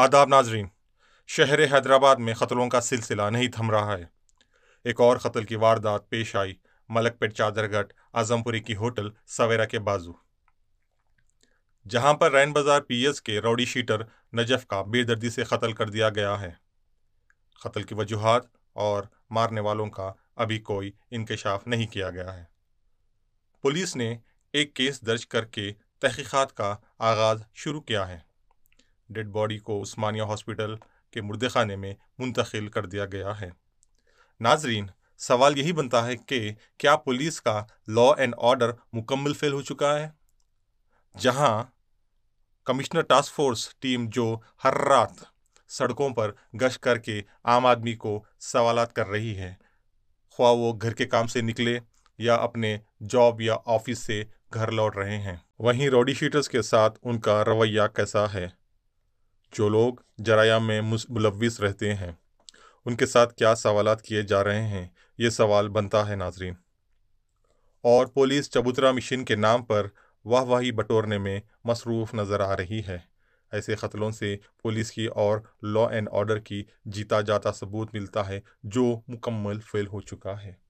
आदाब नाजरीन शहर हैदराबाद में कत्लों का सिलसिला नहीं थम रहा है एक और कतल की वारदात पेश आई मलकपेट चादरगट आजमपुरी की होटल सवेरा के बाजू जहां पर रैन बाजार पीएस के रौडी शीटर नजफ का बेदर्दी से कत्ल कर दिया गया है कत्ल की वजूहत और मारने वालों का अभी कोई इंकशाफ नहीं किया गया है पुलिस ने एक केस दर्ज करके तहकीक़ात का आगाज़ शुरू किया है डेड बॉडी को उस्मानिया हॉस्पिटल के मुर्दे खाने में मुंतकिल कर दिया गया है नाजरीन सवाल यही बनता है कि क्या पुलिस का लॉ एंड ऑर्डर मुकम्मल फेल हो चुका है जहां कमिश्नर टास्क फोर्स टीम जो हर रात सड़कों पर गश्त करके आम आदमी को सवाल कर रही है ख्वा वो घर के काम से निकले या अपने जॉब या ऑफिस से घर लौट रहे हैं वहीं रोडी शीटर्स के साथ उनका रवैया कैसा है जो लोग जराया में मुलविस रहते हैं उनके साथ क्या सवाल किए जा रहे हैं ये सवाल बनता है नाजरीन और पुलिस चबूतरा मिशन के नाम पर वाह वाही बटोरने में मसरूफ़ नज़र आ रही है ऐसे ख़तलों से पुलिस की और लॉ एंड ऑर्डर की जीता जाता सबूत मिलता है जो मुकम्मल फेल हो चुका है